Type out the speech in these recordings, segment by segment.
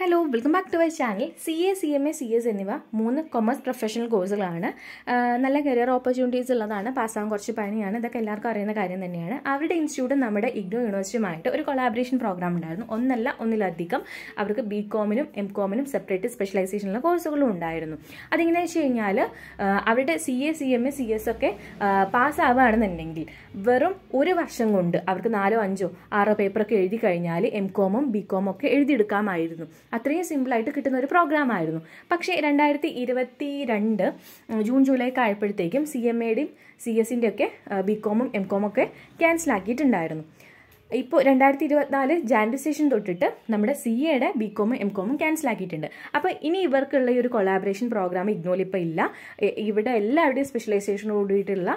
Hello welcome back to my channel C A C M A C S എന്നിവ മൂന്ന് commerce professional കോഴ്സുകളാണ് നല്ല career opportunities ഉള്ളതാണ് പാസ്സാകാൻ കുറച്ച് പണിയാണ് ഇതൊക്കെ എല്ലാവർക്കും അറിയുന്ന കാര്യം തന്നെയാണ് അവരുടെ ഇൻസ്റ്റിറ്റ്യൂട്ട് നമ്മുടെ ഇഗ്നോ യൂണിവേഴ്സിറ്റിയുമായിട്ട് ഒരു കൊളാബറേഷൻ പ്രോഗ്രാം ഉണ്ടായിരുന്നു ഒന്നല്ല ഒന്നിലധികം അവർക്ക് ബി കോമിനും എം കോമിനും സെപ്പറേറ്റ് സ്പെഷ്യലൈസേഷനുള്ള കോഴ്സുകളും ഉണ്ടായിരുന്നു അതിങ്ങനെ വെച്ച് കഴിഞ്ഞാൽ അവരുടെ C A C M A C S ഒക്കെ പാസ്സാവുകയാണെന്നുണ്ടെങ്കിൽ വെറും ഒരു വർഷം കൊണ്ട് അവർക്ക് നാലോ അഞ്ചോ ആറോ പേപ്പറൊക്കെ എഴുതി കഴിഞ്ഞാൽ എം കോമും ബി കോമൊക്കെ ഒക്കെ എഴുതിയെടുക്കാമായിരുന്നു അത്രയും സിമ്പിളായിട്ട് കിട്ടുന്ന ഒരു പ്രോഗ്രാം ആയിരുന്നു പക്ഷേ രണ്ടായിരത്തി ഇരുപത്തി രണ്ട് ജൂൺ ജൂലൈ ഒക്കെ ആയപ്പോഴത്തേക്കും സി എം എയുടെയും സി എസിൻ്റെയൊക്കെ ഒക്കെ ബി കോമും എം കോമൊക്കെ ക്യാൻസലാക്കിയിട്ടുണ്ടായിരുന്നു ഇപ്പോൾ രണ്ടായിരത്തി ഇരുപത്തിനാല് ജാനുവരി സെഷൻ തൊട്ടിട്ട് നമ്മുടെ സി എയുടെ ബി കോമും എം കോമും ക്യാൻസൽ ആക്കിയിട്ടുണ്ട് അപ്പോൾ ഇനി ഇവർക്കുള്ള ഈ ഒരു കൊളാബറേഷൻ പ്രോഗ്രാം ഇഗ്നോയിൽ ഇല്ല ഇവിടെ എല്ലാവരുടെയും സ്പെഷ്യലൈസേഷനോട് കൂടിയിട്ടുള്ള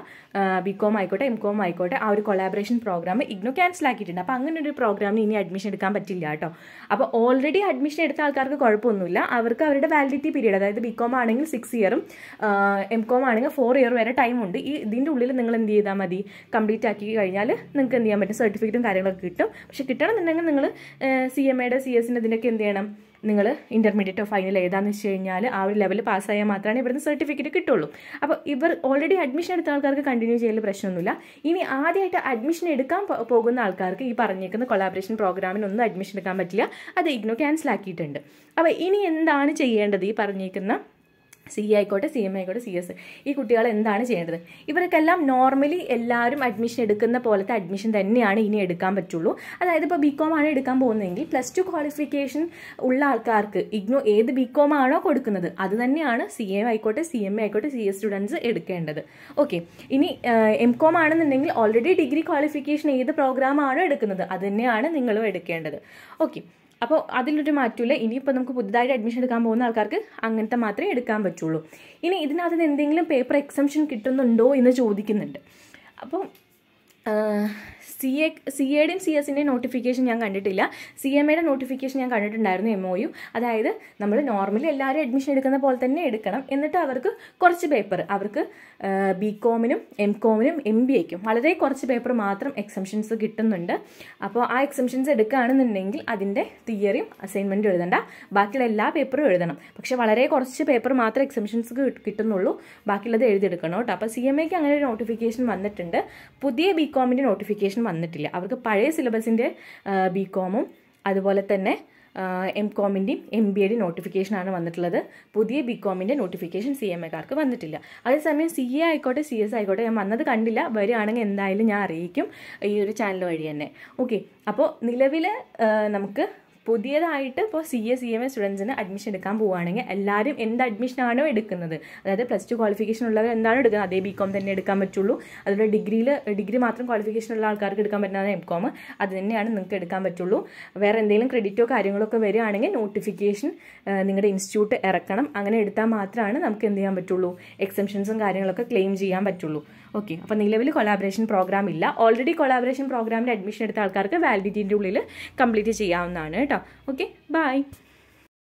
ബി കോം ആയിക്കോട്ടെ എം കോം ആയിക്കോട്ടെ ആ ഒരു കൊളാബറേഷൻ പ്രോഗ്രാം ഇഗ്നോ ക്യാൻസൽ ആക്കിയിട്ടുണ്ട് അപ്പോൾ അങ്ങനെ ഒരു പ്രോഗ്രാമിന് ഇനി അഡ്മിഷൻ എടുക്കാൻ പറ്റില്ല കേട്ടോ അപ്പോൾ ഓൾറെഡി അഡ്മിഷൻ എടുത്ത ആൾക്കാർക്ക് കുഴപ്പമൊന്നുമില്ല അവർക്ക് അവരുടെ വാലിഡിറ്റി പീരീഡ് അതായത് ബി കോം ആണെങ്കിൽ സിക്സ് ഇയറും എം കോം ആണെങ്കിൽ ഫോർ ഇയർ വരെ ടൈമുണ്ട് ഈ ഇതിൻ്റെ ഉള്ളിൽ നിങ്ങൾ എന്ത് ചെയ്താൽ മതി കംപ്ലീറ്റ് ആക്കി കഴിഞ്ഞാൽ നിങ്ങൾക്ക് എന്ത് ചെയ്യാൻ പറ്റും സർട്ടിഫിക്കറ്റും കാര്യങ്ങളും കാര്യങ്ങളൊക്കെ കിട്ടും പക്ഷേ കിട്ടണമെന്നുണ്ടെങ്കിൽ നിങ്ങൾ സി എം എയുടെ സി എസിൻ്റെ ഇതിൻ്റെയൊക്കെ എന്ത് ചെയ്യണം നിങ്ങൾ ഇൻ്റർമീഡിയറ്റോ ഫൈനൽ ഏതാണെന്ന് വെച്ച് കഴിഞ്ഞാൽ ആ ഒരു ലെവൽ പാസ്സായാൽ മാത്രമാണ് ഇവിടുന്ന് സർട്ടിഫിക്കറ്റ് കിട്ടുള്ളൂ അപ്പോൾ ഇവർ ഓൾറെഡി അഡ്മിഷൻ എടുത്ത ആൾക്കാർക്ക് കണ്ടിന്യൂ ചെയ്യൽ പ്രശ്നമൊന്നുമില്ല ഇനി ആദ്യമായിട്ട് അഡ്മിഷൻ എടുക്കാൻ പോകുന്ന ആൾക്കാർക്ക് ഈ പറഞ്ഞേക്കുന്ന കൊളാബറേഷൻ പ്രോഗ്രാമിനൊന്നും അഡ്മിഷൻ എടുക്കാൻ പറ്റില്ല അത് ഇഗ്നോ ക്യാൻസൽ ആക്കിയിട്ടുണ്ട് അപ്പോൾ ഇനി എന്താണ് ചെയ്യേണ്ടത് ഈ പറഞ്ഞേക്കുന്ന സി ആയിക്കോട്ടെ സി എം ആയിക്കോട്ടെ സി എസ് ഈ കുട്ടികൾ എന്താണ് ചെയ്യേണ്ടത് ഇവർക്കെല്ലാം നോർമലി എല്ലാവരും അഡ്മിഷൻ എടുക്കുന്ന പോലത്തെ അഡ്മിഷൻ തന്നെയാണ് ഇനി എടുക്കാൻ പറ്റുള്ളൂ അതായത് ഇപ്പോൾ ബികോം ആണ് എടുക്കാൻ പോകുന്നതെങ്കിൽ പ്ലസ് ടു ക്വാളിഫിക്കേഷൻ ഉള്ള ആൾക്കാർക്ക് ഇഗ്നോ ഏത് ബികോം ആണോ കൊടുക്കുന്നത് അത് തന്നെയാണ് സി എ ആയിക്കോട്ടെ സി എം എ ആയിക്കോട്ടെ സി എസ് സ്റ്റുഡൻസ് എടുക്കേണ്ടത് ഓക്കെ ഇനി എം കോം ആണെന്നുണ്ടെങ്കിൽ ഓൾറെഡി ഡിഗ്രി ക്വാളിഫിക്കേഷൻ ഏത് പ്രോഗ്രാം ആണോ എടുക്കുന്നത് അത് തന്നെയാണ് നിങ്ങളും എടുക്കേണ്ടത് ഓക്കെ അപ്പോൾ അതിലൊരു മാറ്റമില്ല ഇനിയിപ്പോൾ നമുക്ക് പുതുതായിട്ട് അഡ്മിഷൻ എടുക്കാൻ പോകുന്ന ആൾക്കാർക്ക് അങ്ങനത്തെ മാത്രമേ എടുക്കാൻ പറ്റുള്ളൂ ഇനി ഇതിനകത്ത് നിന്ന് എന്തെങ്കിലും പേപ്പർ എക്സംഷൻ കിട്ടുന്നുണ്ടോ എന്ന് ചോദിക്കുന്നുണ്ട് അപ്പം സി എ സി എയുടെയും സി എസിൻ്റെയും നോട്ടിഫിക്കേഷൻ ഞാൻ കണ്ടിട്ടില്ല സി എം എയുടെ നോട്ടിഫിക്കേഷൻ ഞാൻ കണ്ടിട്ടുണ്ടായിരുന്നു എം ഒ യു അതായത് നമ്മൾ നോർമലി എല്ലാവരും അഡ്മിഷൻ എടുക്കുന്ന പോലെ തന്നെ എടുക്കണം എന്നിട്ട് അവർക്ക് കുറച്ച് പേപ്പർ അവർക്ക് ബി കോമിനും എം കോമിനും എം ബി എക്കും വളരെ കുറച്ച് പേപ്പർ മാത്രം എക്സംഷൻസ് കിട്ടുന്നുണ്ട് അപ്പോൾ ആ എക്സംഷൻസ് എടുക്കുകയാണെന്നുണ്ടെങ്കിൽ അതിൻ്റെ തിയറിയും അസൈൻമെൻറ്റും എഴുതണ്ട ബാക്കിയുള്ള എല്ലാ പേപ്പറും എഴുതണം പക്ഷേ വളരെ കുറച്ച് പേപ്പർ മാത്രമേ എക്സംഷൻസ് കിട്ടുന്നുള്ളൂ ബാക്കിയുള്ളത് എഴുതിയെടുക്കണം കേട്ടോ അപ്പോൾ സി എം എക്ക് അങ്ങനെ ഒരു നോട്ടിഫിക്കേഷൻ വന്നിട്ടുണ്ട് പുതിയ ബി കോമിൻ്റെ നോട്ടിഫിക്കേഷൻ അപ്ലിക്കേഷൻ വന്നിട്ടില്ല അവർക്ക് പഴയ സിലബസിൻ്റെ ബി കോമും അതുപോലെ തന്നെ എം കോമിൻ്റെയും എം ബി എയുടെയും നോട്ടിഫിക്കേഷനാണ് വന്നിട്ടുള്ളത് പുതിയ ബി കോമിൻ്റെ നോട്ടിഫിക്കേഷൻ സി എം എക്കാർക്ക് വന്നിട്ടില്ല അതേസമയം സി എ ആയിക്കോട്ടെ സി എസ് ആയിക്കോട്ടെ ഞാൻ വന്നത് കണ്ടില്ല വരികയാണെങ്കിൽ എന്തായാലും ഞാൻ അറിയിക്കും ഈ ഒരു ചാനൽ വഴി തന്നെ ഓക്കെ അപ്പോൾ നിലവിൽ നമുക്ക് പുതിയതായിട്ട് ഇപ്പോൾ C S C M S സ്റ്റുഡൻസിന് അഡ്മിഷൻ എടുക്കാൻ പോവുകയാണെങ്കിൽ എല്ലാവരും എന്ത് ആണോ എടുക്കുന്നത് അതായത് പ്ലസ് ടു ക്വാളിഫിക്കേഷൻ ഉള്ളവർ എന്താണ് എടുക്കുന്നത് അതേ ബി കോം തന്നെ എടുക്കാൻ പറ്റുള്ളൂ അതുപോലെ ഡിഗ്രിയിൽ ഡിഗ്രി മാത്രം ക്വാളിഫിക്കേഷൻ ഉള്ള ആൾക്കാർക്ക് എടുക്കാൻ പറ്റുന്നത് എം കോം അത് തന്നെയാണ് നിങ്ങൾക്ക് എടുക്കാൻ പറ്റുള്ളൂ വേറെ എന്തെങ്കിലും ക്രെഡിറ്റോ കാര്യങ്ങളൊക്കെ വരികയാണെങ്കിൽ നോട്ടിഫിക്കേഷൻ നിങ്ങളുടെ ഇൻസ്റ്റിറ്റ്യൂട്ട് ഇറക്കണം അങ്ങനെ എടുത്താൽ മാത്രമാണ് നമുക്ക് എന്ത് ചെയ്യാൻ പറ്റുള്ളൂ എക്സംഷൻസും കാര്യങ്ങളൊക്കെ ക്ലെയിം ചെയ്യാൻ പറ്റുള്ളൂ ഓക്കെ അപ്പോൾ നിലവിൽ കൊളാബറേഷൻ പ്രോഗ്രാം ഇല്ല ഓൾറെഡി കൊളാബറേഷൻ പ്രോഗ്രാമിൽ അഡ്മിഷൻ എടുത്ത ആൾക്കാർക്ക് വാലിഡിറ്റിൻ്റെ ഉള്ളിൽ കംപ്ലീറ്റ് ചെയ്യാവുന്നതാണ് Ok, bye.